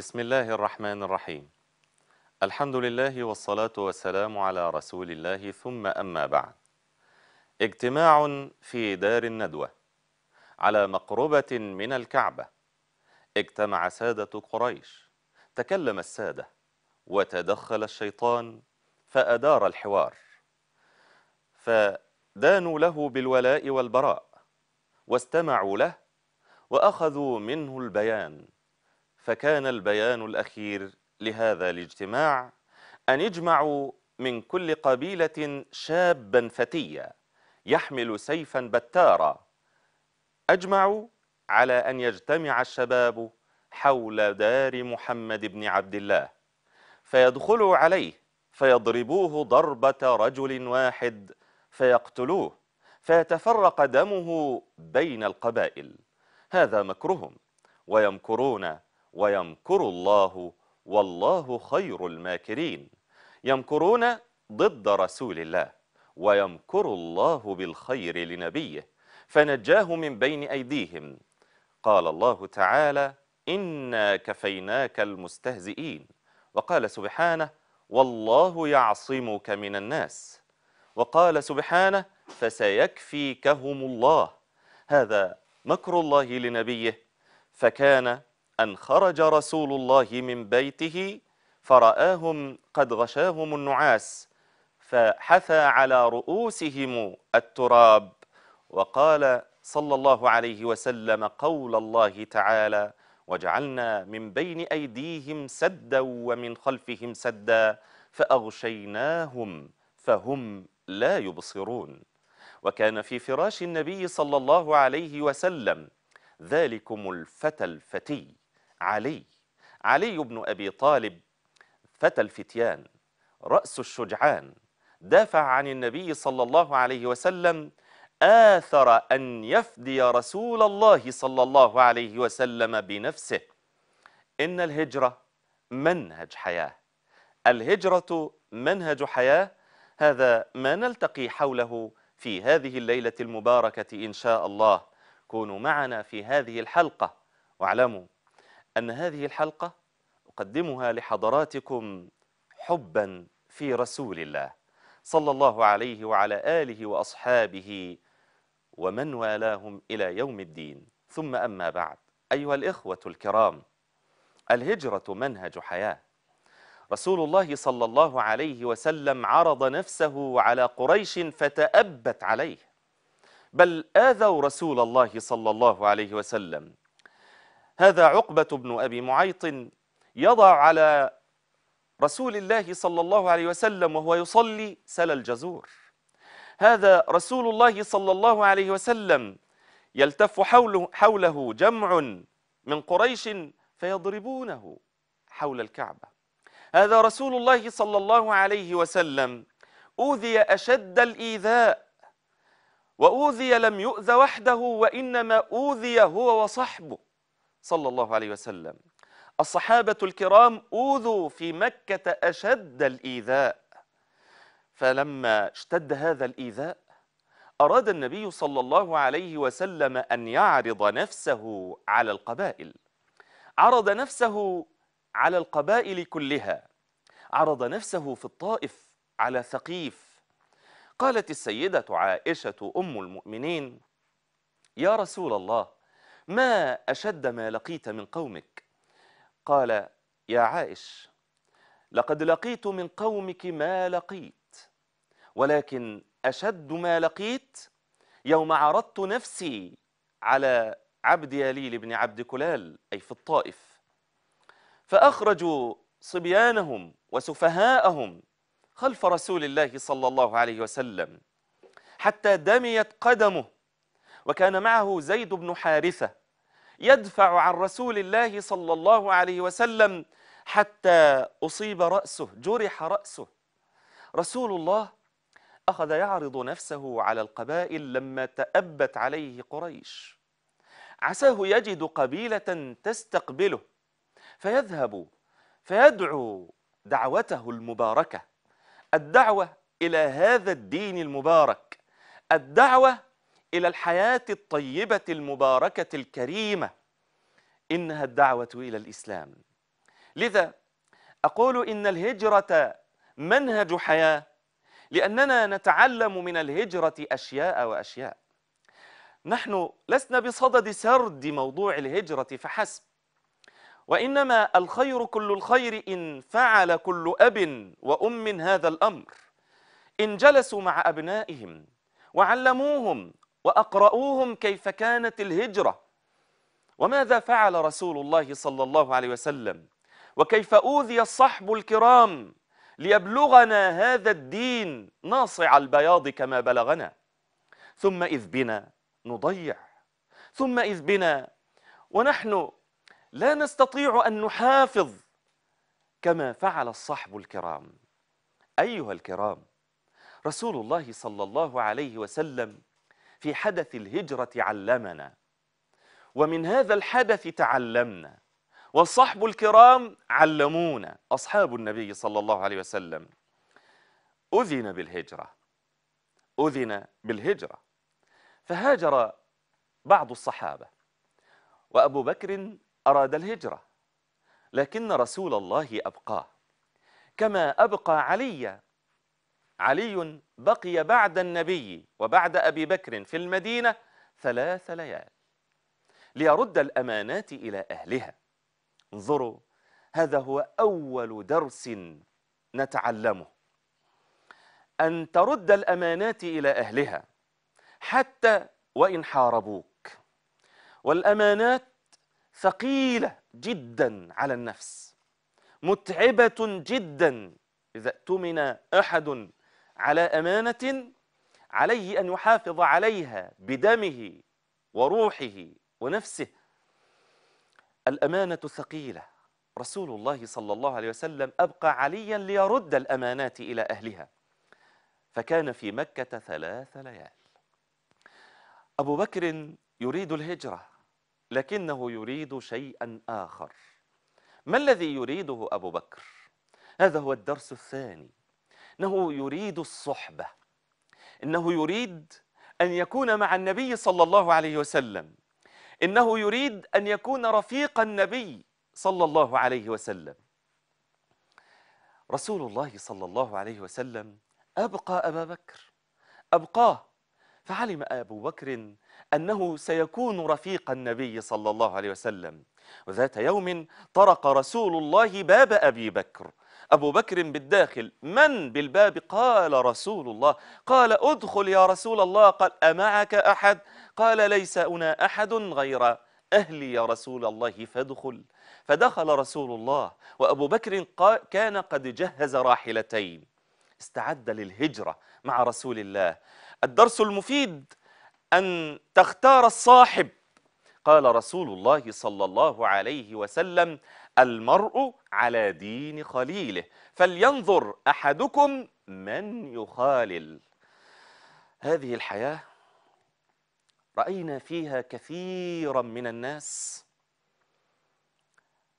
بسم الله الرحمن الرحيم الحمد لله والصلاة والسلام على رسول الله ثم أما بعد اجتماع في دار الندوة على مقربة من الكعبة اجتمع سادة قريش تكلم السادة وتدخل الشيطان فأدار الحوار فدانوا له بالولاء والبراء واستمعوا له وأخذوا منه البيان فكان البيان الأخير لهذا الاجتماع أن يجمعوا من كل قبيلة شابا فتيا يحمل سيفا بتارا أجمعوا على أن يجتمع الشباب حول دار محمد بن عبد الله فيدخلوا عليه فيضربوه ضربة رجل واحد فيقتلوه فيتفرق دمه بين القبائل هذا مكرهم ويمكرون ويمكر الله والله خير الماكرين يمكرون ضد رسول الله ويمكر الله بالخير لنبيه فنجاه من بين أيديهم قال الله تعالى إنا كفيناك المستهزئين وقال سبحانه والله يعصمك من الناس وقال سبحانه فسيكفيكهم الله هذا مكر الله لنبيه فكان أن خرج رسول الله من بيته فرآهم قد غشاهم النعاس فحثى على رؤوسهم التراب وقال صلى الله عليه وسلم قول الله تعالى وجعلنا من بين أيديهم سدا ومن خلفهم سدا فأغشيناهم فهم لا يبصرون وكان في فراش النبي صلى الله عليه وسلم ذلكم الفتى الفتي علي علي بن أبي طالب فتى الفتيان رأس الشجعان دافع عن النبي صلى الله عليه وسلم آثر أن يفدي رسول الله صلى الله عليه وسلم بنفسه إن الهجرة منهج حياة الهجرة منهج حياة هذا ما نلتقي حوله في هذه الليلة المباركة إن شاء الله كونوا معنا في هذه الحلقة واعلموا أن هذه الحلقة أقدمها لحضراتكم حبا في رسول الله صلى الله عليه وعلى آله وأصحابه ومن والاهم إلى يوم الدين ثم أما بعد أيها الإخوة الكرام الهجرة منهج حياة رسول الله صلى الله عليه وسلم عرض نفسه على قريش فتأبت عليه بل آذوا رسول الله صلى الله عليه وسلم هذا عقبة بن أبي معيط يضع على رسول الله صلى الله عليه وسلم وهو يصلي سل الجزور هذا رسول الله صلى الله عليه وسلم يلتف حوله, حوله جمع من قريش فيضربونه حول الكعبة هذا رسول الله صلى الله عليه وسلم أوذي أشد الإيذاء وأوذي لم يؤذ وحده وإنما أوذي هو وصحبه صلى الله عليه وسلم الصحابة الكرام أوذوا في مكة أشد الإيذاء فلما اشتد هذا الإيذاء أراد النبي صلى الله عليه وسلم أن يعرض نفسه على القبائل عرض نفسه على القبائل كلها عرض نفسه في الطائف على ثقيف قالت السيدة عائشة أم المؤمنين يا رسول الله ما أشد ما لقيت من قومك قال يا عائش لقد لقيت من قومك ما لقيت ولكن أشد ما لقيت يوم عرضت نفسي على عبد يليل بن عبد كلال أي في الطائف فأخرجوا صبيانهم وسفهاءهم خلف رسول الله صلى الله عليه وسلم حتى دميت قدمه وكان معه زيد بن حارثة يدفع عن رسول الله صلى الله عليه وسلم حتى أصيب رأسه جرح رأسه رسول الله أخذ يعرض نفسه على القبائل لما تأبت عليه قريش عساه يجد قبيلة تستقبله فيذهب فيدعو دعوته المباركة الدعوة إلى هذا الدين المبارك الدعوة إلى الحياة الطيبة المباركة الكريمة إنها الدعوة إلى الإسلام لذا أقول إن الهجرة منهج حياة لأننا نتعلم من الهجرة أشياء وأشياء نحن لسنا بصدد سرد موضوع الهجرة فحسب وإنما الخير كل الخير إن فعل كل أب وأم هذا الأمر إن جلسوا مع أبنائهم وعلموهم وأقرؤوهم كيف كانت الهجرة وماذا فعل رسول الله صلى الله عليه وسلم وكيف أوذي الصحب الكرام ليبلغنا هذا الدين ناصع البياض كما بلغنا ثم إذ بنا نضيع ثم إذ بنا ونحن لا نستطيع أن نحافظ كما فعل الصحب الكرام أيها الكرام رسول الله صلى الله عليه وسلم في حدث الهجرة علمنا ومن هذا الحدث تعلمنا والصحب الكرام علمونا أصحاب النبي صلى الله عليه وسلم أذن بالهجرة أذن بالهجرة فهاجر بعض الصحابة وأبو بكر أراد الهجرة لكن رسول الله أبقاه كما أبقى علي علي بقي بعد النبي وبعد أبي بكر في المدينة ثلاث ليال ليرد الأمانات إلى أهلها انظروا هذا هو أول درس نتعلمه أن ترد الأمانات إلى أهلها حتى وإن حاربوك والأمانات ثقيلة جدا على النفس متعبة جدا إذا اؤتمن أحد على أمانة عليه أن يحافظ عليها بدمه وروحه ونفسه الأمانة ثقيلة رسول الله صلى الله عليه وسلم أبقى عليا ليرد الأمانات إلى أهلها فكان في مكة ثلاث ليال أبو بكر يريد الهجرة لكنه يريد شيئا آخر ما الذي يريده أبو بكر؟ هذا هو الدرس الثاني انه يريد الصحبه انه يريد ان يكون مع النبي صلى الله عليه وسلم انه يريد ان يكون رفيق النبي صلى الله عليه وسلم رسول الله صلى الله عليه وسلم ابقى ابا بكر ابقاه فعلم ابو بكر انه سيكون رفيق النبي صلى الله عليه وسلم وذات يوم طرق رسول الله باب ابي بكر أبو بكر بالداخل من بالباب قال رسول الله قال أدخل يا رسول الله قال أمعك أحد قال ليس هنا أحد غير أهلي يا رسول الله فادخل فدخل رسول الله وأبو بكر كان قد جهز راحلتين استعد للهجرة مع رسول الله الدرس المفيد أن تختار الصاحب قال رسول الله صلى الله عليه وسلم المرء على دين خليله فلينظر أحدكم من يخالل هذه الحياة رأينا فيها كثيرا من الناس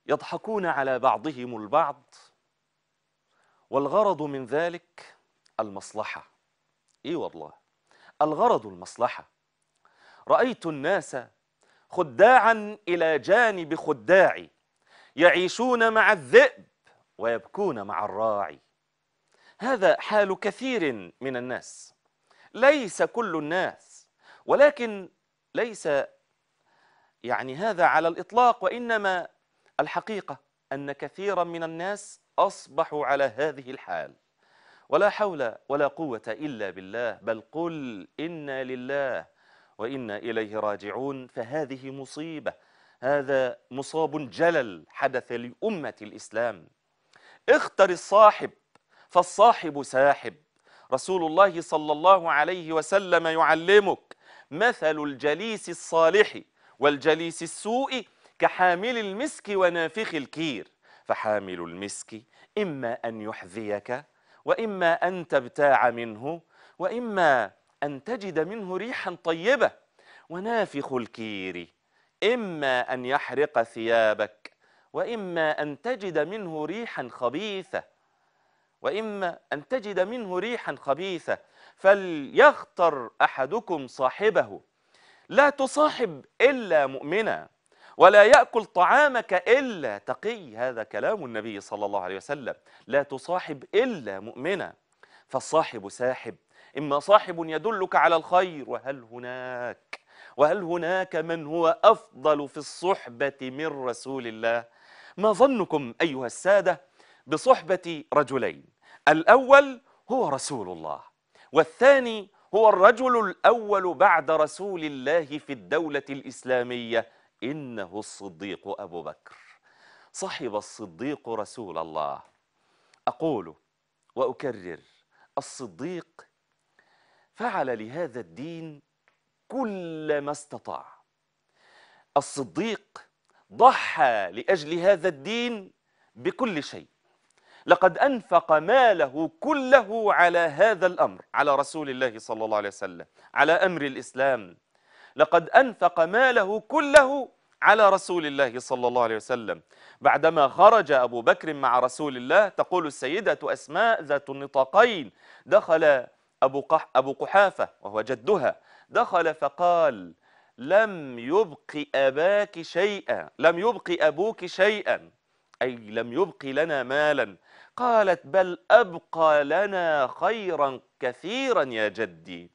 يضحكون على بعضهم البعض والغرض من ذلك المصلحة إيه والله الغرض المصلحة رأيت الناس خداعا إلى جانب خداعي يعيشون مع الذئب ويبكون مع الراعي هذا حال كثير من الناس ليس كل الناس ولكن ليس يعني هذا على الإطلاق وإنما الحقيقة أن كثيرا من الناس أصبحوا على هذه الحال ولا حول ولا قوة إلا بالله بل قل إنا لله وإنا إليه راجعون فهذه مصيبة هذا مصاب جلل حدث لأمة الإسلام اختر الصاحب فالصاحب ساحب رسول الله صلى الله عليه وسلم يعلمك مثل الجليس الصالح والجليس السوء كحامل المسك ونافخ الكير فحامل المسك إما أن يحذيك وإما أن تبتاع منه وإما أن تجد منه ريحا طيبة ونافخ الكير إما أن يحرق ثيابك وإما أن تجد منه ريحا خبيثة وإما أن تجد منه ريحا خبيثة فليختر أحدكم صاحبه لا تصاحب إلا مؤمنا ولا يأكل طعامك إلا تقي هذا كلام النبي صلى الله عليه وسلم لا تصاحب إلا مؤمنا فالصاحب ساحب إما صاحب يدلك على الخير وهل هناك وهل هناك من هو أفضل في الصحبة من رسول الله ما ظنكم أيها السادة بصحبة رجلين الأول هو رسول الله والثاني هو الرجل الأول بعد رسول الله في الدولة الإسلامية إنه الصديق أبو بكر صحب الصديق رسول الله أقول وأكرر الصديق فعل لهذا الدين كل ما استطاع الصديق ضحى لأجل هذا الدين بكل شيء لقد أنفق ماله كله على هذا الأمر على رسول الله صلى الله عليه وسلم على أمر الإسلام لقد أنفق ماله كله على رسول الله صلى الله عليه وسلم بعدما خرج أبو بكر مع رسول الله تقول السيدة أسماء ذات النطاقين دخل أبو, قح أبو قحافة وهو جدها دخل فقال لم يبق أباك شيئا لم يبق أبوك شيئا أي لم يبق لنا مالا قالت بل أبقى لنا خيرا كثيرا يا جدي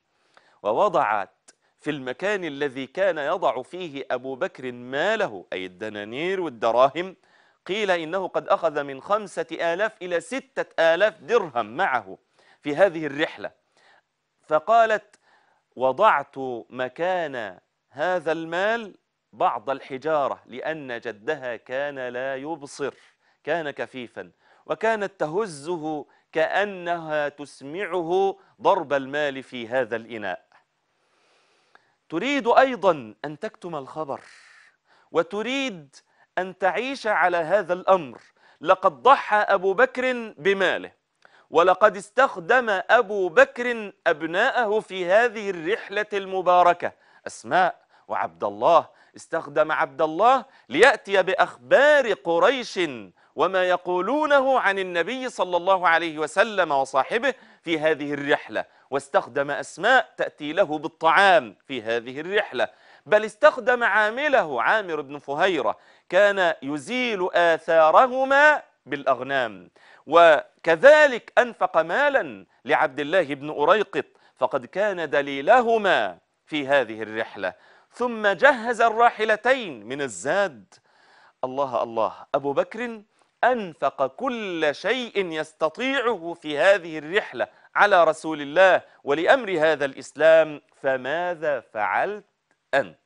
ووضعت في المكان الذي كان يضع فيه أبو بكر ماله أي الدنانير والدراهم قيل إنه قد أخذ من خمسة آلاف إلى ستة آلاف درهم معه في هذه الرحلة فقالت وضعت مكان هذا المال بعض الحجارة لأن جدها كان لا يبصر كان كفيفا وكانت تهزه كأنها تسمعه ضرب المال في هذا الإناء تريد أيضا أن تكتم الخبر وتريد أن تعيش على هذا الأمر لقد ضحى أبو بكر بماله ولقد استخدم أبو بكر أبناءه في هذه الرحلة المباركة أسماء وعبد الله استخدم عبد الله ليأتي بأخبار قريش وما يقولونه عن النبي صلى الله عليه وسلم وصاحبه في هذه الرحلة واستخدم أسماء تأتي له بالطعام في هذه الرحلة بل استخدم عامله عامر بن فهيرة كان يزيل آثارهما بالأغنام وكذلك أنفق مالا لعبد الله بن أريقط فقد كان دليلهما في هذه الرحلة ثم جهز الراحلتين من الزاد الله الله أبو بكر أنفق كل شيء يستطيعه في هذه الرحلة على رسول الله ولأمر هذا الإسلام فماذا فعلت أنت؟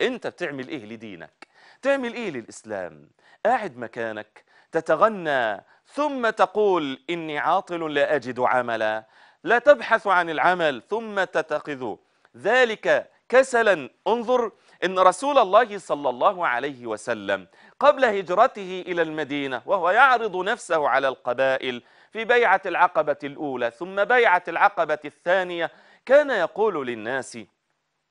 أنت بتعمل إيه لدينك؟ تعمل إيه للإسلام؟ قاعد مكانك تتغنى ثم تقول إني عاطل لا أجد عملا لا تبحث عن العمل ثم تتخذ ذلك كسلا انظر إن رسول الله صلى الله عليه وسلم قبل هجرته إلى المدينة وهو يعرض نفسه على القبائل في بيعة العقبة الأولى ثم بيعة العقبة الثانية كان يقول للناس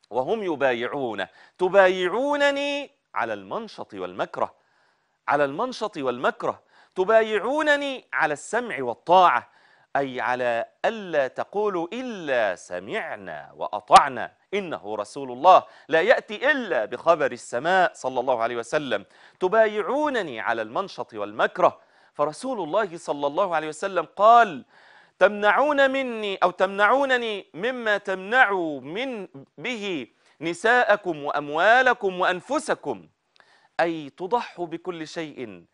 وهم يبايعونه تبايعونني على المنشط والمكره على المنشط والمكره تبايعونني على السمع والطاعة أي على ألا تقولوا إلا سمعنا وأطعنا إنه رسول الله لا يأتي إلا بخبر السماء صلى الله عليه وسلم تبايعونني على المنشط والمكره فرسول الله صلى الله عليه وسلم قال تمنعون مني أو تمنعونني مما تمنعوا من به نساءكم وأموالكم وأنفسكم أي تضحوا بكل شيء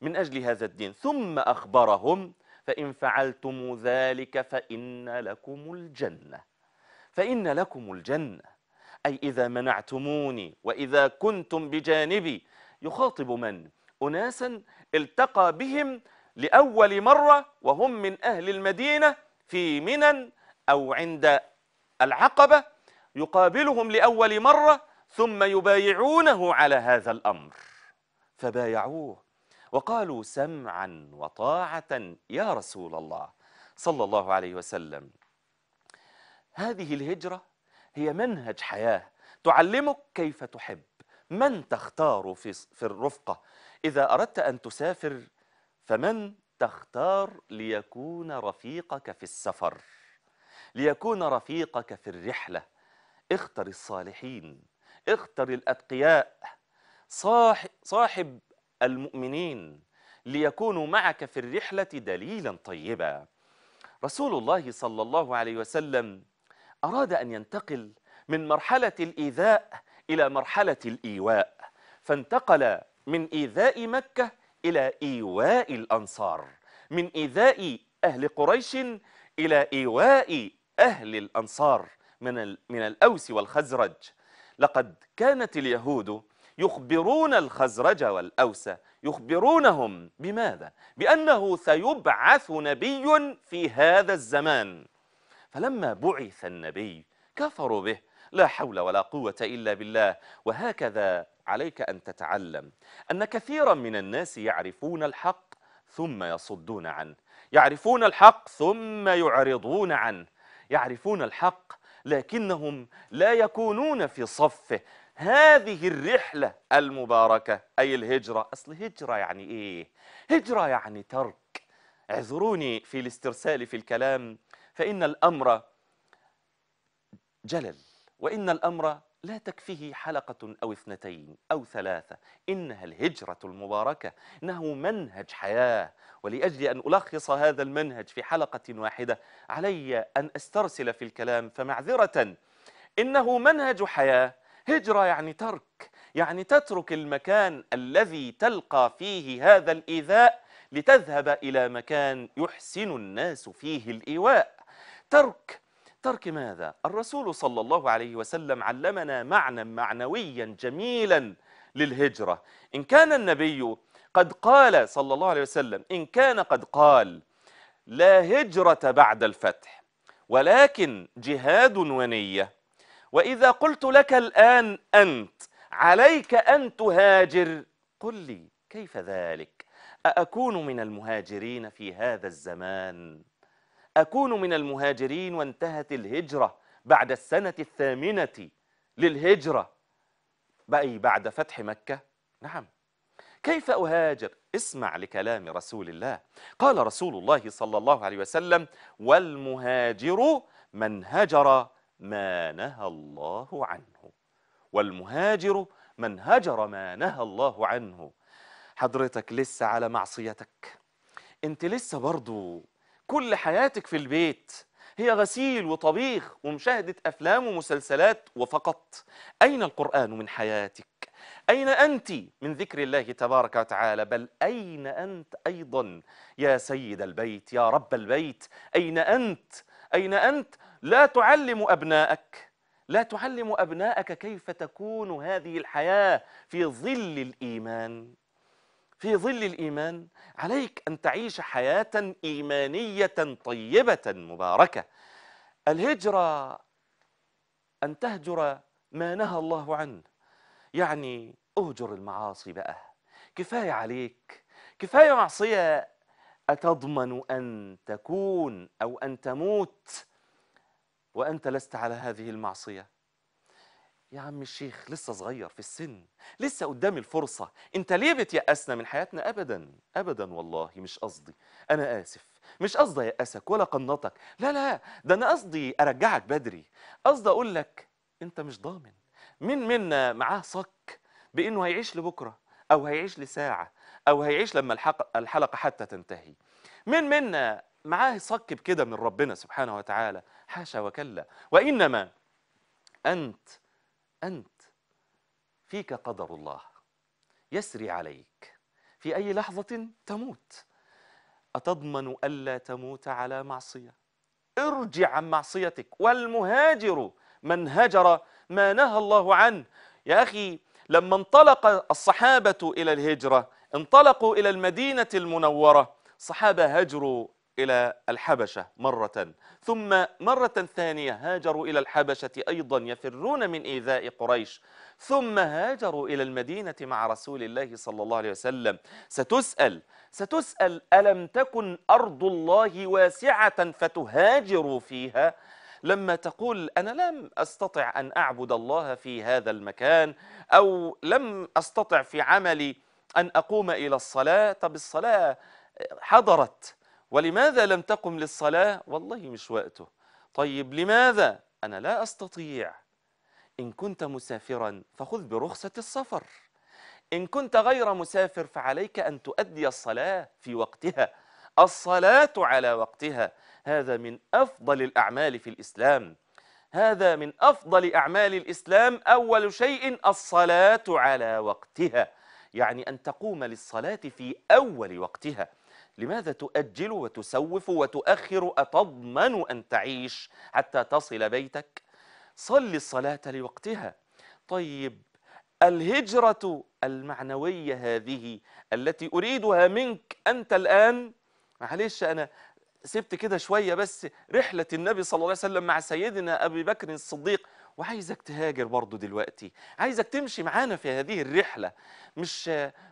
من أجل هذا الدين ثم أخبرهم فإن فعلتم ذلك فإن لكم الجنة فإن لكم الجنة أي إذا منعتموني وإذا كنتم بجانبي يخاطب من؟ أناسا التقى بهم لأول مرة وهم من أهل المدينة في منن أو عند العقبة يقابلهم لأول مرة ثم يبايعونه على هذا الأمر فبايعوه وقالوا سمعا وطاعة يا رسول الله صلى الله عليه وسلم هذه الهجرة هي منهج حياة تعلمك كيف تحب من تختار في, في الرفقة إذا أردت أن تسافر فمن تختار ليكون رفيقك في السفر ليكون رفيقك في الرحلة اختر الصالحين اختر الأتقياء صاحب المؤمنين ليكونوا معك في الرحلة دليلا طيبا رسول الله صلى الله عليه وسلم أراد أن ينتقل من مرحلة الإيذاء إلى مرحلة الإيواء فانتقل من إيذاء مكة إلى إيواء الأنصار من إيذاء أهل قريش إلى إيواء أهل الأنصار من, من الأوس والخزرج لقد كانت اليهود يخبرون الخزرج والأوس يخبرونهم بماذا؟ بأنه سيبعث نبي في هذا الزمان فلما بعث النبي كفروا به لا حول ولا قوة إلا بالله وهكذا عليك أن تتعلم أن كثيرا من الناس يعرفون الحق ثم يصدون عنه يعرفون الحق ثم يعرضون عنه يعرفون الحق لكنهم لا يكونون في صفه هذه الرحلة المباركة أي الهجرة أصل هجرة يعني إيه؟ هجرة يعني ترك اعذروني في الاسترسال في الكلام فإن الأمر جلل وإن الأمر لا تكفيه حلقة أو اثنتين أو ثلاثة إنها الهجرة المباركة إنه منهج حياة ولأجل أن ألخص هذا المنهج في حلقة واحدة علي أن أسترسل في الكلام فمعذرة إنه منهج حياة هجرة يعني ترك يعني تترك المكان الذي تلقى فيه هذا الإيذاء لتذهب إلى مكان يحسن الناس فيه الإيواء ترك ترك ماذا؟ الرسول صلى الله عليه وسلم علمنا معنى معنويا جميلا للهجرة إن كان النبي قد قال صلى الله عليه وسلم إن كان قد قال لا هجرة بعد الفتح ولكن جهاد ونية وإذا قلت لك الآن أنت عليك أن تهاجر قل لي كيف ذلك أأكون من المهاجرين في هذا الزمان؟ أكون من المهاجرين وانتهت الهجرة بعد السنة الثامنة للهجرة بأي بعد فتح مكة نعم كيف أهاجر اسمع لكلام رسول الله قال رسول الله صلى الله عليه وسلم والمهاجر من هجر ما نهى الله عنه والمهاجر من هجر ما نهى الله عنه حضرتك لسه على معصيتك انت لسه برضو كل حياتك في البيت هي غسيل وطبيخ ومشاهدة أفلام ومسلسلات وفقط أين القرآن من حياتك؟ أين أنت من ذكر الله تبارك وتعالى بل أين أنت أيضا يا سيد البيت يا رب البيت أين أنت؟ أين أنت؟ لا تعلم أبنائك لا تعلم أبنائك كيف تكون هذه الحياة في ظل الإيمان في ظل الإيمان عليك أن تعيش حياة إيمانية طيبة مباركة الهجرة أن تهجر ما نهى الله عنه يعني أهجر المعاصي بقى كفاية عليك كفاية معصية أتضمن أن تكون أو أن تموت وأنت لست على هذه المعصية يا عم الشيخ لسه صغير في السن لسه قدامي الفرصة انت ليه بتيأسنا من حياتنا ابدا ابدا والله مش قصدي انا اسف مش قصدي يأسك ولا قنطك لا لا ده انا قصدي ارجعك بدري قصدي اقول لك انت مش ضامن مين منا معاه صك بانه هيعيش لبكرة او هيعيش لساعة او هيعيش لما الحلقة حتى تنتهي مين منا معاه صك بكده من ربنا سبحانه وتعالى حاشا وكلا وإنما أنت أنت فيك قدر الله يسري عليك في أي لحظة تموت أتضمن ألا تموت على معصية ارجع عن معصيتك والمهاجر من هجر ما نهى الله عنه يا أخي لما انطلق الصحابة إلى الهجرة انطلقوا إلى المدينة المنورة صحابة هجروا إلى الحبشة مرة ثم مرة ثانية هاجروا إلى الحبشة أيضا يفرون من إيذاء قريش ثم هاجروا إلى المدينة مع رسول الله صلى الله عليه وسلم ستسأل ستسأل ألم تكن أرض الله واسعة فتهاجروا فيها؟ لما تقول أنا لم أستطع أن أعبد الله في هذا المكان أو لم أستطع في عملي أن أقوم إلى الصلاة طب الصلاة حضرت ولماذا لم تقم للصلاة والله مش وقته طيب لماذا أنا لا أستطيع إن كنت مسافرا فخذ برخصة السفر إن كنت غير مسافر فعليك أن تؤدي الصلاة في وقتها الصلاة على وقتها هذا من أفضل الأعمال في الإسلام هذا من أفضل أعمال الإسلام أول شيء الصلاة على وقتها يعني أن تقوم للصلاة في أول وقتها لماذا تؤجل وتسوف وتؤخر أتضمن أن تعيش حتى تصل بيتك صل الصلاة لوقتها طيب الهجرة المعنوية هذه التي أريدها منك أنت الآن معلش أنا سبت كده شوية بس رحلة النبي صلى الله عليه وسلم مع سيدنا أبي بكر الصديق وعايزك تهاجر برضه دلوقتي عايزك تمشي معانا في هذه الرحلة مش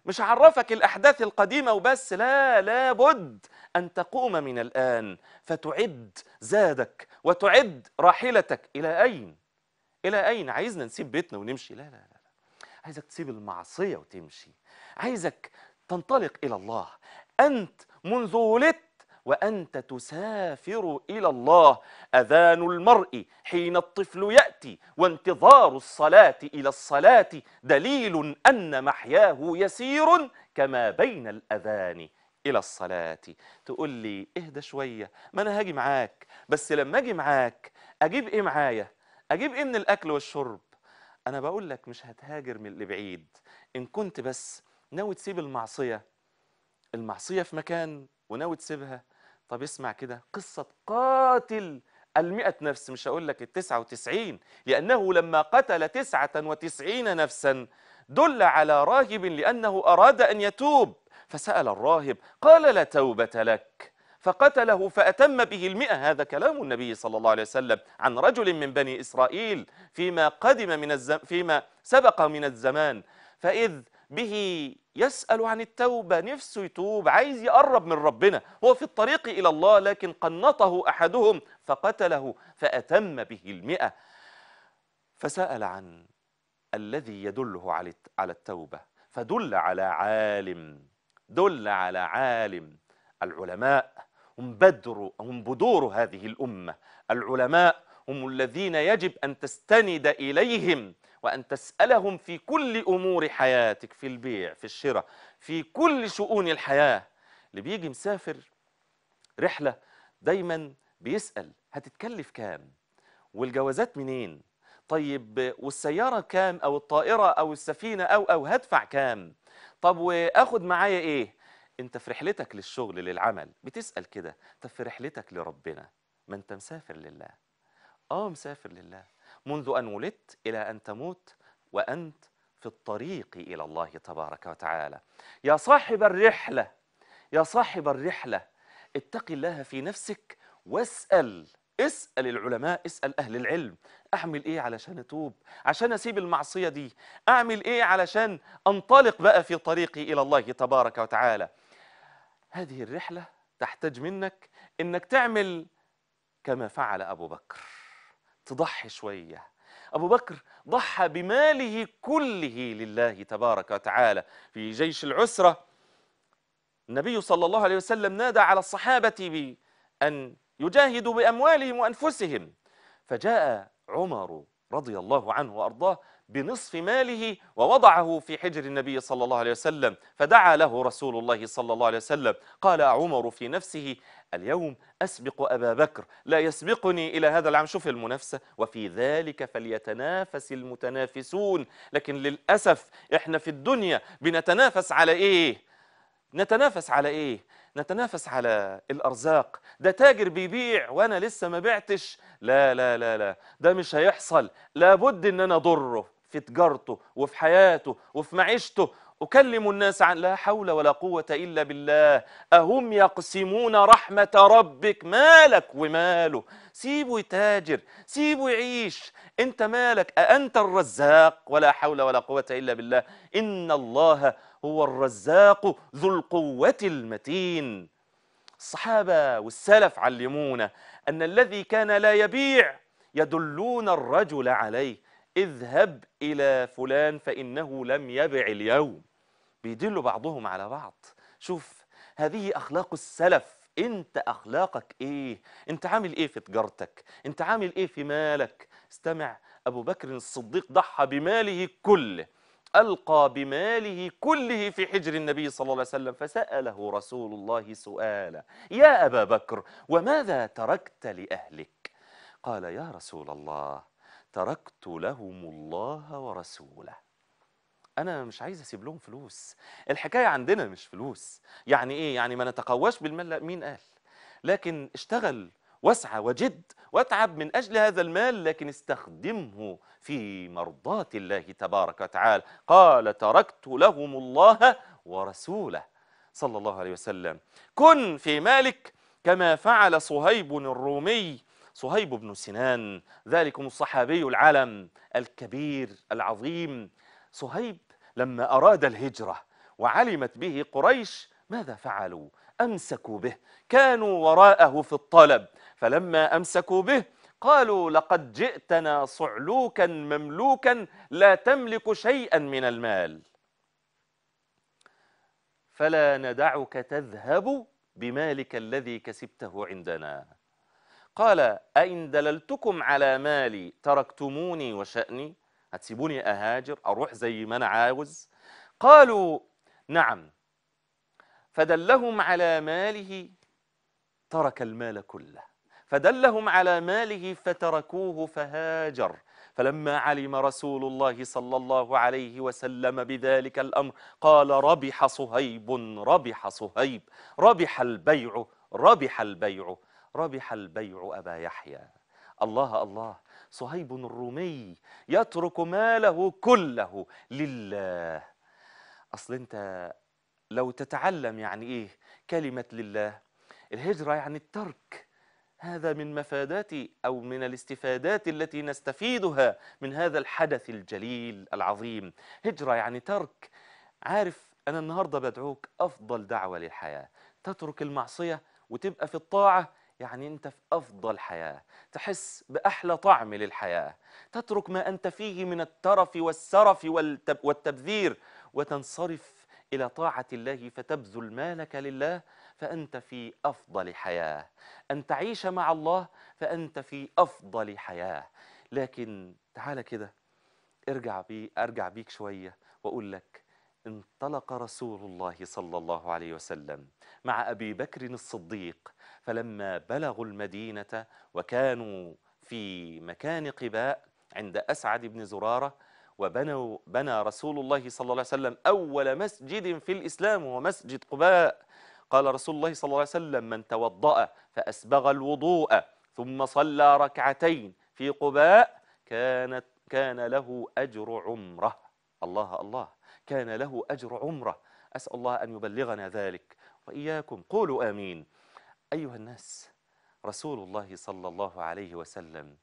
مش عرفك الأحداث القديمة وبس لا لابد أن تقوم من الآن فتعد زادك وتعد راحلتك إلى أين إلى أين عايزنا نسيب بيتنا ونمشي لا لا لا عايزك تسيب المعصية وتمشي عايزك تنطلق إلى الله أنت منذ ولدت وأنت تسافر إلى الله أذان المرء حين الطفل يأتي وانتظار الصلاة إلى الصلاة دليل أن محياه يسير كما بين الأذان إلى الصلاة تقول لي اهدى شوية ما أنا هاجي معاك بس لما أجي معاك أجيب إيه معايا أجيب إيه من الأكل والشرب أنا بقول لك مش هتهاجر من اللي بعيد إن كنت بس ناوي تسيب المعصية المعصية في مكان وناوي تسيبها طب اسمع كده قصة قاتل المئة نفس مش هقول لك التسعة وتسعين لأنه لما قتل تسعة وتسعين نفسا دل على راهب لأنه أراد أن يتوب فسأل الراهب قال لا توبة لك فقتله فأتم به المئة هذا كلام النبي صلى الله عليه وسلم عن رجل من بني إسرائيل فيما قدم من الزم فيما سبق من الزمان فإذ به يسأل عن التوبة نفسه يتوب عايز يقرب من ربنا هو في الطريق إلى الله لكن قنطه أحدهم فقتله فأتم به المئة فسأل عن الذي يدله على التوبة فدل على عالم دل على عالم العلماء هم بدر هم بدور هذه الأمة العلماء هم الذين يجب أن تستند إليهم وأن تسألهم في كل أمور حياتك في البيع في الشراء في كل شؤون الحياة اللي بيجي مسافر رحلة دايما بيسأل هتتكلف كام والجوازات منين طيب والسيارة كام أو الطائرة أو السفينة أو أو هدفع كام طب وأخد معايا إيه أنت في رحلتك للشغل للعمل بتسأل كده طب في رحلتك لربنا ما أنت مسافر لله آه مسافر لله منذ أن ولدت إلى أن تموت وأنت في الطريق إلى الله تبارك وتعالى يا صاحب الرحلة يا صاحب الرحلة اتق الله في نفسك واسأل اسأل العلماء اسأل أهل العلم أعمل إيه علشان أتوب عشان أسيب المعصية دي أعمل إيه علشان أنطلق بقى في طريقي إلى الله تبارك وتعالى هذه الرحلة تحتاج منك إنك تعمل كما فعل أبو بكر تضحي شوية أبو بكر ضحى بماله كله لله تبارك وتعالى في جيش العسرة النبي صلى الله عليه وسلم نادى على الصحابة بأن يجاهدوا بأموالهم وأنفسهم فجاء عمر رضي الله عنه وأرضاه بنصف ماله ووضعه في حجر النبي صلى الله عليه وسلم فدعا له رسول الله صلى الله عليه وسلم قال عمر في نفسه اليوم أسبق أبا بكر لا يسبقني إلى هذا العام شوف المنافسة وفي ذلك فليتنافس المتنافسون لكن للأسف إحنا في الدنيا بنتنافس على إيه نتنافس على إيه نتنافس على الأرزاق ده تاجر بيبيع وأنا لسه ما بعتش لا لا لا لا ده مش هيحصل لابد إن أنا أضره في تجارته وفي حياته وفي معيشته أكلم الناس عن لا حول ولا قوة إلا بالله أهم يقسمون رحمة ربك مالك وماله سيبه يتاجر سيبه يعيش أنت مالك أأنت الرزاق ولا حول ولا قوة إلا بالله إن الله هو الرزاق ذو القوة المتين الصحابة والسلف علمونا أن الذي كان لا يبيع يدلون الرجل عليه اذهب إلى فلان فإنه لم يبع اليوم بيدلوا بعضهم على بعض شوف هذه أخلاق السلف انت أخلاقك إيه انت عامل إيه في تجارتك انت عامل إيه في مالك استمع أبو بكر الصديق ضحى بماله كله ألقى بماله كله في حجر النبي صلى الله عليه وسلم فسأله رسول الله سؤالا يا أبا بكر وماذا تركت لأهلك قال يا رسول الله تركت لهم الله ورسوله انا مش عايز اسيب لهم فلوس الحكايه عندنا مش فلوس يعني ايه يعني ما نتقواش بالمال لا مين قال لكن اشتغل واسعى وجد واتعب من اجل هذا المال لكن استخدمه في مرضات الله تبارك وتعالى قال تركت لهم الله ورسوله صلى الله عليه وسلم كن في مالك كما فعل صهيب الرومي صهيب بن سنان ذلكم الصحابي العالم الكبير العظيم صهيب لما أراد الهجرة وعلمت به قريش ماذا فعلوا؟ أمسكوا به كانوا وراءه في الطلب فلما أمسكوا به قالوا لقد جئتنا صعلوكا مملوكا لا تملك شيئا من المال فلا ندعك تذهب بمالك الذي كسبته عندنا قال أئن دللتكم على مالي تركتموني وشأني هتسيبوني أهاجر أروح زي ما أنا عاوز قالوا نعم فدلهم على ماله ترك المال كله فدلهم على ماله فتركوه فهاجر فلما علم رسول الله صلى الله عليه وسلم بذلك الأمر قال ربح صهيب ربح صهيب ربح البيع ربح البيع ربح البيع أبا يحيى الله الله صهيب الرومي يترك ماله كله لله أصل أنت لو تتعلم يعني إيه كلمة لله الهجرة يعني الترك هذا من مفادات أو من الاستفادات التي نستفيدها من هذا الحدث الجليل العظيم هجرة يعني ترك عارف أنا النهاردة بدعوك أفضل دعوة للحياة تترك المعصية وتبقى في الطاعة يعني أنت في أفضل حياة تحس بأحلى طعم للحياة تترك ما أنت فيه من الترف والسرف والتب والتبذير وتنصرف إلى طاعة الله فتبذل مالك لله فأنت في أفضل حياة أن تعيش مع الله فأنت في أفضل حياة لكن تعال كده ارجع بي ارجع بيك شويه واقول لك انطلق رسول الله صلى الله عليه وسلم مع ابي بكر الصديق فلما بلغوا المدينة وكانوا في مكان قباء عند أسعد بن زرارة وبنوا بنى رسول الله صلى الله عليه وسلم أول مسجد في الإسلام هو مسجد قباء قال رسول الله صلى الله عليه وسلم من توضأ فأسبغ الوضوء ثم صلى ركعتين في قباء كانت كان له أجر عمره الله الله كان له أجر عمره أسأل الله أن يبلغنا ذلك وإياكم قولوا آمين أيها الناس رسول الله صلى الله عليه وسلم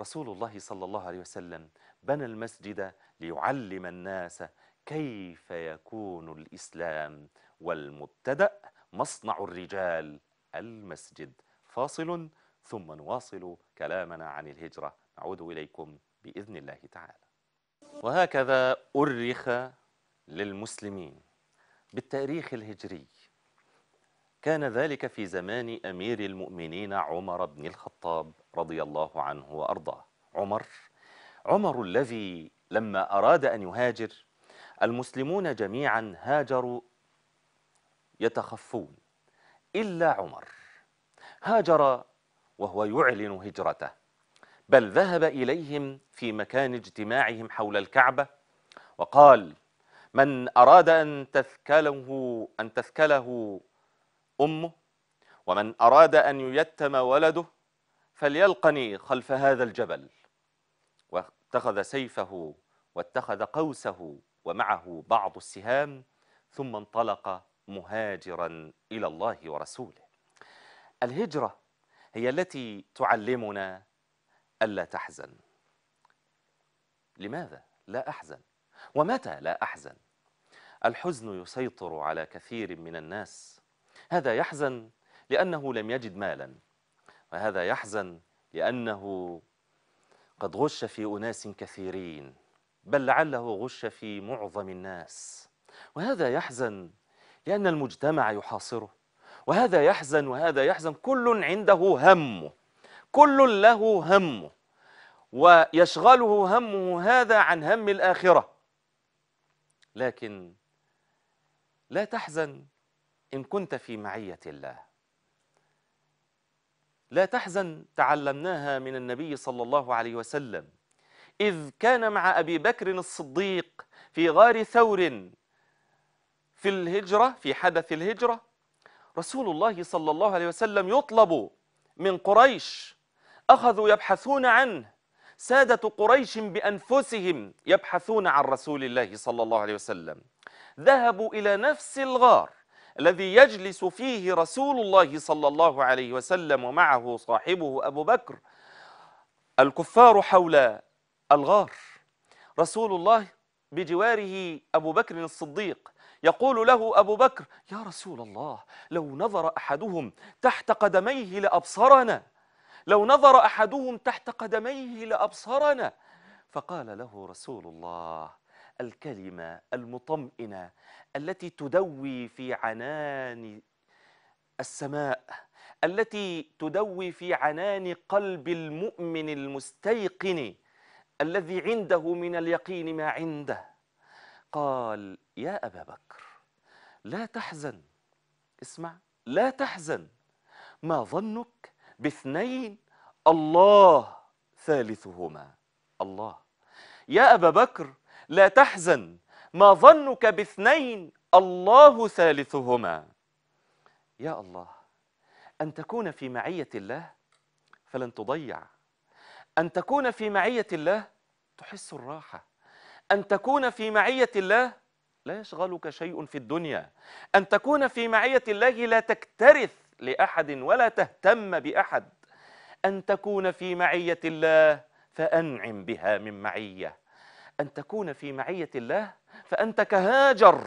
رسول الله صلى الله عليه وسلم بنى المسجد ليعلم الناس كيف يكون الإسلام والمبتدأ مصنع الرجال المسجد فاصل ثم نواصل كلامنا عن الهجرة نعود إليكم بإذن الله تعالى وهكذا أرخ للمسلمين بالتاريخ الهجري كان ذلك في زمان أمير المؤمنين عمر بن الخطاب رضي الله عنه وأرضاه عمر عمر الذي لما أراد أن يهاجر المسلمون جميعا هاجروا يتخفون إلا عمر هاجر وهو يعلن هجرته بل ذهب إليهم في مكان اجتماعهم حول الكعبة وقال من أراد أن تثكله أن تثكله أمه ومن أراد أن ييتم ولده فليلقني خلف هذا الجبل واتخذ سيفه واتخذ قوسه ومعه بعض السهام ثم انطلق مهاجرا إلى الله ورسوله الهجرة هي التي تعلمنا ألا تحزن لماذا لا أحزن ومتى لا أحزن الحزن يسيطر على كثير من الناس هذا يحزن لأنه لم يجد مالا وهذا يحزن لأنه قد غش في أناس كثيرين بل لعله غش في معظم الناس وهذا يحزن لأن المجتمع يحاصره وهذا يحزن وهذا يحزن كل عنده همه كل له همه ويشغله همه هذا عن هم الآخرة لكن لا تحزن إن كنت في معية الله لا تحزن تعلمناها من النبي صلى الله عليه وسلم إذ كان مع أبي بكر الصديق في غار ثور في الهجرة في حدث الهجرة رسول الله صلى الله عليه وسلم يطلب من قريش أخذوا يبحثون عنه سادة قريش بأنفسهم يبحثون عن رسول الله صلى الله عليه وسلم ذهبوا إلى نفس الغار الذي يجلس فيه رسول الله صلى الله عليه وسلم ومعه صاحبه أبو بكر الكفار حول الغار رسول الله بجواره أبو بكر الصديق يقول له أبو بكر يا رسول الله لو نظر أحدهم تحت قدميه لأبصرنا لو نظر أحدهم تحت قدميه لأبصرنا فقال له رسول الله الكلمة المطمئنة التي تدوي في عنان السماء التي تدوي في عنان قلب المؤمن المستيقن الذي عنده من اليقين ما عنده قال يا أبا بكر لا تحزن اسمع لا تحزن ما ظنك باثنين الله ثالثهما الله يا أبا بكر لا تحزن ما ظنك باثنين الله ثالثهما يا الله أن تكون في معية الله فلن تضيع أن تكون في معية الله تحس الراحة أن تكون في معية الله لا يشغلك شيء في الدنيا أن تكون في معية الله لا تكترث لأحد ولا تهتم بأحد أن تكون في معية الله فأنعم بها من معية أن تكون في معية الله فأنت كهاجر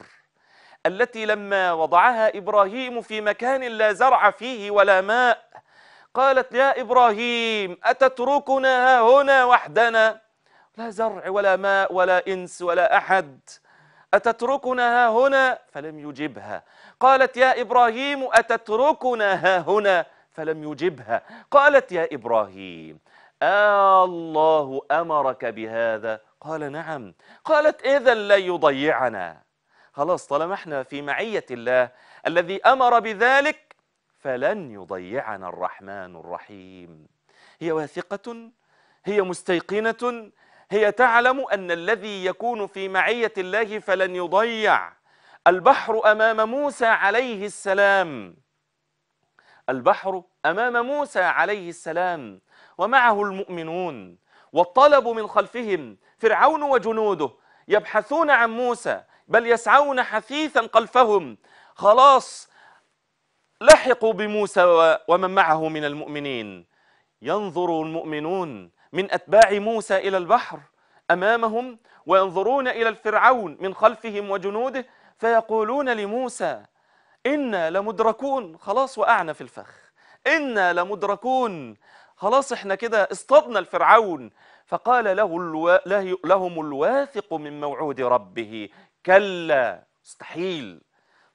التي لما وضعها إبراهيم في مكان لا زرع فيه ولا ماء قالت يا إبراهيم أتتركنا هنا وحدنا لا زرع ولا ماء ولا إنس ولا أحد أتتركنا هنا فلم يجبها قالت يا إبراهيم أتتركنا هنا فلم يجبها قالت يا إبراهيم آه الله أمرك بهذا قال نعم قالت إذا لا يضيعنا خلاص طالما احنا في معية الله الذي أمر بذلك فلن يضيعنا الرحمن الرحيم هي واثقة هي مستيقنة هي تعلم أن الذي يكون في معية الله فلن يضيع البحر أمام موسى عليه السلام البحر أمام موسى عليه السلام ومعه المؤمنون والطلب من خلفهم فرعون وجنوده يبحثون عن موسى بل يسعون حثيثا خلفهم خلاص لحقوا بموسى ومن معه من المؤمنين ينظر المؤمنون من أتباع موسى إلى البحر أمامهم وينظرون إلى الفرعون من خلفهم وجنوده فيقولون لموسى إنا لمدركون خلاص وقعنا في الفخ إنا لمدركون خلاص احنا كده اصطدنا الفرعون فقال له الوا... لهم الواثق من موعود ربه كلا مستحيل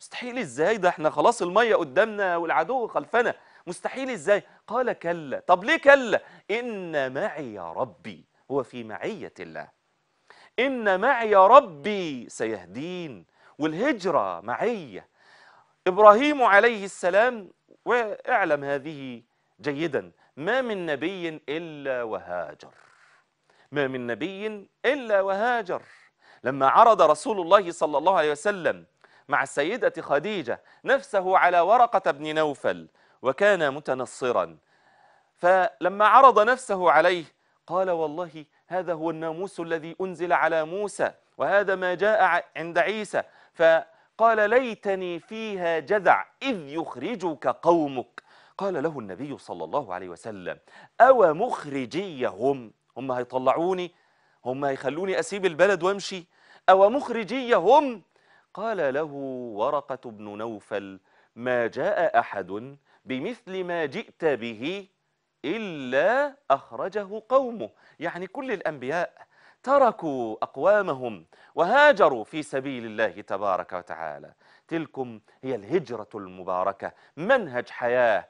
مستحيل ازاي ده احنا خلاص المية قدامنا والعدو خلفنا مستحيل ازاي قال كلا طب ليه كلا إن معي ربي هو في معية الله إن معي ربي سيهدين والهجرة معية إبراهيم عليه السلام واعلم هذه جيدا ما من نبي إلا وهاجر ما من نبي إلا وهاجر لما عرض رسول الله صلى الله عليه وسلم مع السيدة خديجة نفسه على ورقة بن نوفل وكان متنصرا فلما عرض نفسه عليه قال والله هذا هو الناموس الذي أنزل على موسى وهذا ما جاء عند عيسى فقال ليتني فيها جذع إذ يخرجك قومك قال له النبي صلى الله عليه وسلم أو مخرجيهم هم هيطلعوني هم هيخلوني أسيب البلد وامشي أو مخرجي هم قال له ورقة بن نوفل ما جاء أحد بمثل ما جئت به إلا أخرجه قومه يعني كل الأنبياء تركوا أقوامهم وهاجروا في سبيل الله تبارك وتعالى تلكم هي الهجرة المباركة منهج حياة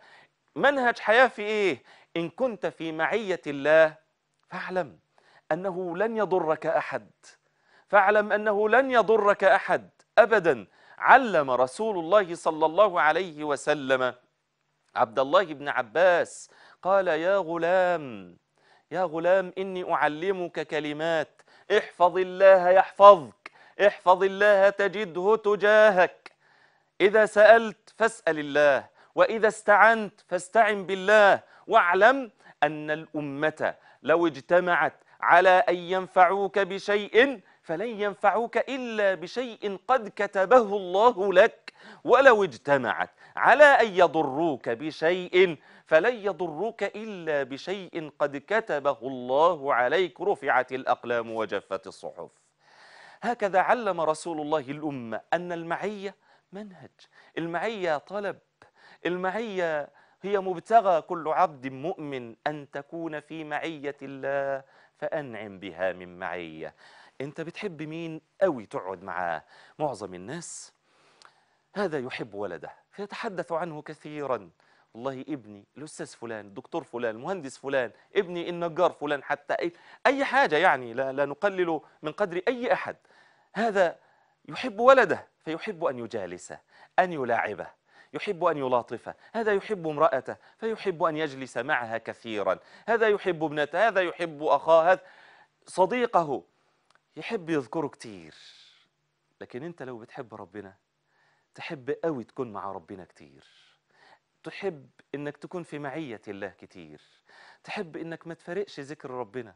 منهج حياة في إيه؟ إن كنت في معية الله فاعلم أنه لن يضرك أحد فاعلم أنه لن يضرك أحد أبدا علم رسول الله صلى الله عليه وسلم عبد الله بن عباس قال يا غلام يا غلام إني أعلمك كلمات احفظ الله يحفظك احفظ الله تجده تجاهك إذا سألت فاسأل الله وإذا استعنت فاستعن بالله واعلم أن الأمة لو اجتمعت على أن ينفعوك بشيء فلن ينفعوك إلا بشيء قد كتبه الله لك ولو اجتمعت على أن يضروك بشيء فلن يضروك إلا بشيء قد كتبه الله عليك رفعت الأقلام وجفت الصحف هكذا علم رسول الله الأمة أن المعية منهج المعية طلب المعية هي مبتغى كل عبد مؤمن أن تكون في معية الله فأنعم بها من معية أنت بتحب مين قوي تقعد معاه معظم الناس هذا يحب ولده فيتحدث عنه كثيرا والله ابني الأستاذ فلان الدكتور فلان المهندس فلان ابني النجار فلان حتى أي, أي حاجة يعني لا, لا نقلل من قدر أي أحد هذا يحب ولده فيحب أن يجالسه أن يلاعبه يحب أن يلاطفه هذا يحب امرأته فيحب أن يجلس معها كثيرا هذا يحب ابنته هذا يحب أخاه هذا صديقه يحب يذكره كثير لكن انت لو بتحب ربنا تحب قوي تكون مع ربنا كثير تحب انك تكون في معية الله كثير تحب انك ما تفارقش ذكر ربنا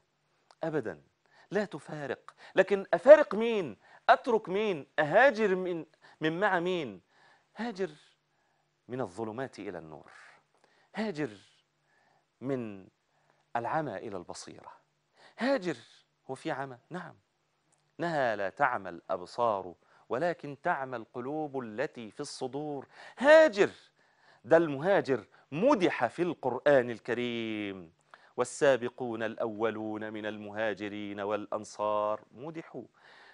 ابدا لا تفارق لكن افارق مين اترك مين اهاجر من من مع مين هاجر من الظلمات إلى النور هاجر من العمى إلى البصيرة هاجر هو في عمى نعم إنها لا تعمى الأبصار ولكن تعمى القلوب التي في الصدور هاجر ده المهاجر مدح في القرآن الكريم والسابقون الأولون من المهاجرين والأنصار مدحوا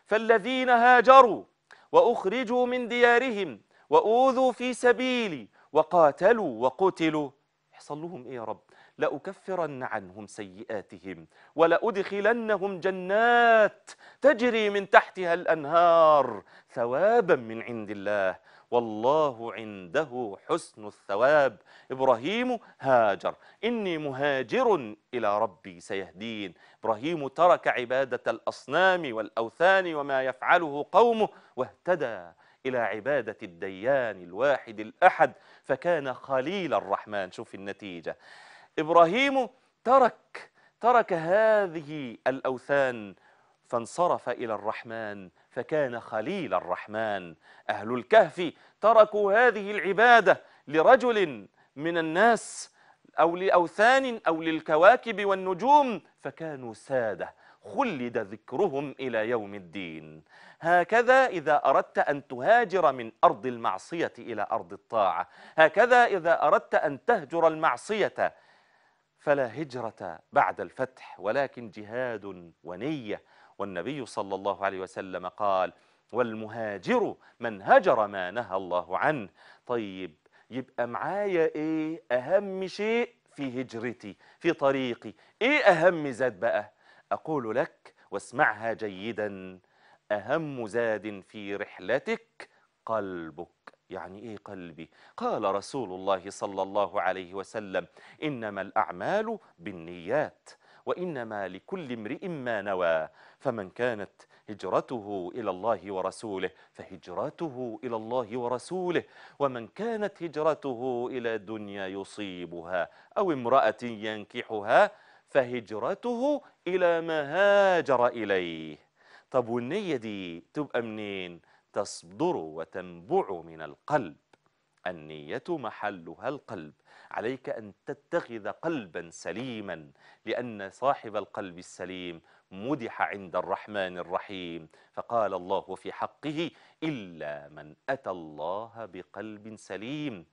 فالذين هاجروا وأخرجوا من ديارهم وأوذوا في سبيلي وقاتلوا وقتلوا يحصل لهم إيه يا رب لأكفرن عنهم سيئاتهم ولأدخلنهم جنات تجري من تحتها الأنهار ثوابا من عند الله والله عنده حسن الثواب إبراهيم هاجر إني مهاجر إلى ربي سيهدين إبراهيم ترك عبادة الأصنام والأوثان وما يفعله قومه واهتدى إلى عبادة الديان الواحد الأحد فكان خليل الرحمن شوف النتيجة إبراهيم ترك ترك هذه الأوثان فانصرف إلى الرحمن فكان خليل الرحمن أهل الكهف تركوا هذه العبادة لرجل من الناس أو لأوثان أو للكواكب والنجوم فكانوا سادة خلد ذكرهم إلى يوم الدين هكذا إذا أردت أن تهاجر من أرض المعصية إلى أرض الطاعة هكذا إذا أردت أن تهجر المعصية فلا هجرة بعد الفتح ولكن جهاد ونية والنبي صلى الله عليه وسلم قال والمهاجر من هجر ما نهى الله عنه طيب يبقى معايا ايه اهم شيء في هجرتي في طريقي ايه اهم ذات بقى أقول لك واسمعها جيدا أهم زاد في رحلتك قلبك يعني إيه قلبي؟ قال رسول الله صلى الله عليه وسلم إنما الأعمال بالنيات وإنما لكل امرئ ما نوى فمن كانت هجرته إلى الله ورسوله فهجرته إلى الله ورسوله ومن كانت هجرته إلى دنيا يصيبها أو امرأة ينكحها فهجرته إلى ما هاجر إليه طب والنية دي تبقى منين تصدر وتنبع من القلب النية محلها القلب عليك أن تتخذ قلبا سليما لأن صاحب القلب السليم مدح عند الرحمن الرحيم فقال الله في حقه إلا من أتى الله بقلب سليم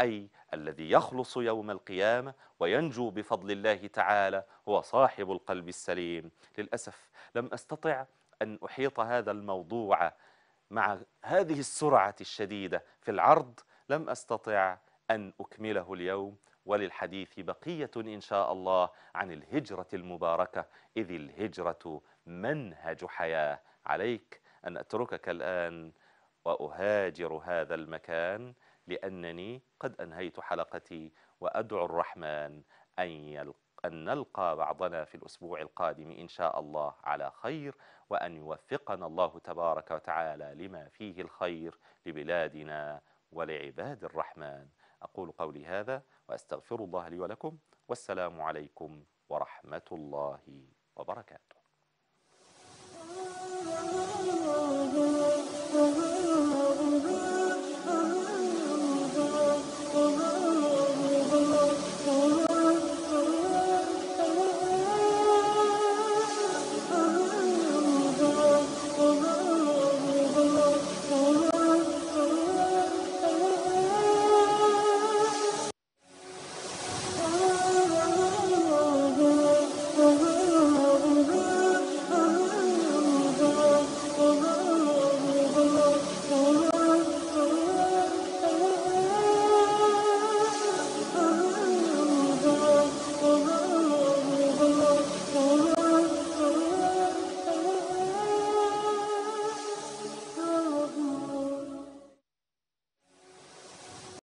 أي الذي يخلص يوم القيامة وينجو بفضل الله تعالى هو صاحب القلب السليم للأسف لم أستطع أن أحيط هذا الموضوع مع هذه السرعة الشديدة في العرض لم أستطع أن أكمله اليوم وللحديث بقية إن شاء الله عن الهجرة المباركة إذ الهجرة منهج حياة عليك أن أتركك الآن وأهاجر هذا المكان لأنني قد أنهيت حلقتي وأدعو الرحمن أن, يلق أن نلقى بعضنا في الأسبوع القادم إن شاء الله على خير وأن يوفقنا الله تبارك وتعالى لما فيه الخير لبلادنا ولعباد الرحمن أقول قولي هذا وأستغفر الله لي ولكم والسلام عليكم ورحمة الله وبركاته